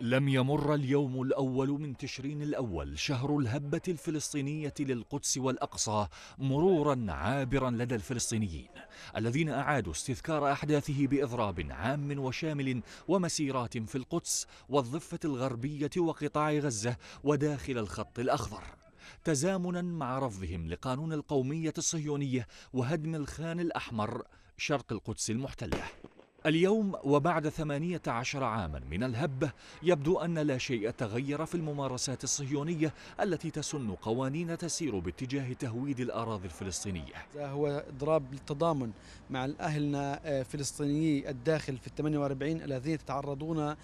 لم يمر اليوم الأول من تشرين الأول شهر الهبة الفلسطينية للقدس والأقصى مرورا عابرا لدى الفلسطينيين الذين أعادوا استذكار أحداثه بإضراب عام وشامل ومسيرات في القدس والضفة الغربية وقطاع غزة وداخل الخط الأخضر تزامنا مع رفضهم لقانون القومية الصهيونية وهدم الخان الأحمر شرق القدس المحتله اليوم وبعد 18 عاما من الهبة يبدو أن لا شيء تغير في الممارسات الصهيونية التي تسن قوانين تسير باتجاه تهويد الأراضي الفلسطينية هو إضراب التضامن مع الأهلنا فلسطيني الداخل في 48 الذين يتعرضون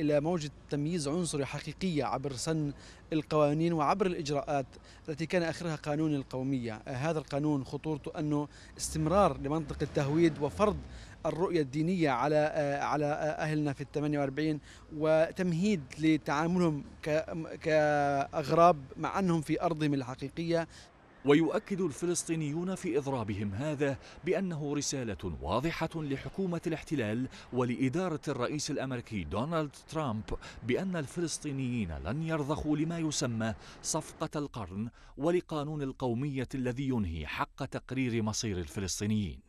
إلى موجة تمييز عنصري حقيقية عبر سن القوانين وعبر الإجراءات التي كان آخرها قانون القومية هذا القانون خطورته أنه استمرار لمنطقة التهويد وفرض الرؤية الدينية على آه، على آه، أهلنا في الثمانية 48 وتمهيد لتعاملهم كأغراب مع أنهم في أرضهم الحقيقية ويؤكد الفلسطينيون في اضرابهم هذا بانه رساله واضحه لحكومه الاحتلال ولاداره الرئيس الامريكي دونالد ترامب بان الفلسطينيين لن يرضخوا لما يسمى صفقه القرن ولقانون القوميه الذي ينهي حق تقرير مصير الفلسطينيين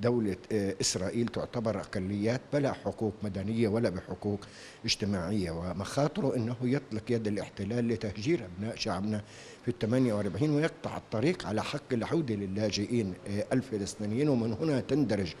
دولة آه، إسرائيل تعتبر أقليات بلا حقوق مدنية ولا بحقوق اجتماعية ومخاطره أنه يطلق يد الاحتلال لتهجير أبناء شعبنا في الثمانية واربعين ويقطع الطريق على حق العودة للاجئين آه، الفلسطينيين ومن هنا تندرج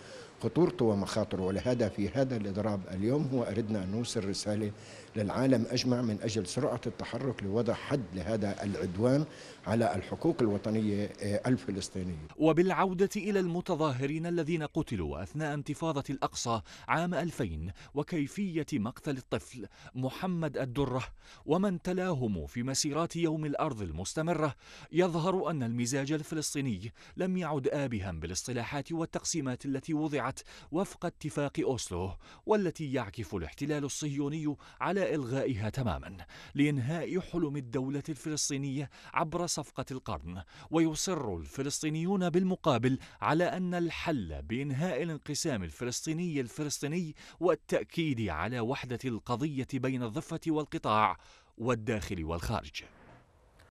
خطورته ومخاطره ولهذا في هذا الإضراب اليوم هو أردنا أن نوصل رسالة للعالم أجمع من أجل سرعة التحرك لوضع حد لهذا العدوان على الحقوق الوطنية آه، الفلسطينية وبالعودة إلى المتظاهرين الذين قتلوا أثناء انتفاضة الأقصى عام 2000 وكيفية مقتل الطفل محمد الدرة ومن تلاهم في مسيرات يوم الأرض المستمرة يظهر أن المزاج الفلسطيني لم يعد آبها بالاصطلاحات والتقسيمات التي وضعت وضعت وفق اتفاق أوسلو والتي يعكف الاحتلال الصهيوني على إلغائها تماما لإنهاء حلم الدولة الفلسطينية عبر صفقة القرن ويصر الفلسطينيون بالمقابل على أن الحل بإنهاء الانقسام الفلسطيني الفلسطيني والتأكيد على وحدة القضية بين الضفة والقطاع والداخل والخارج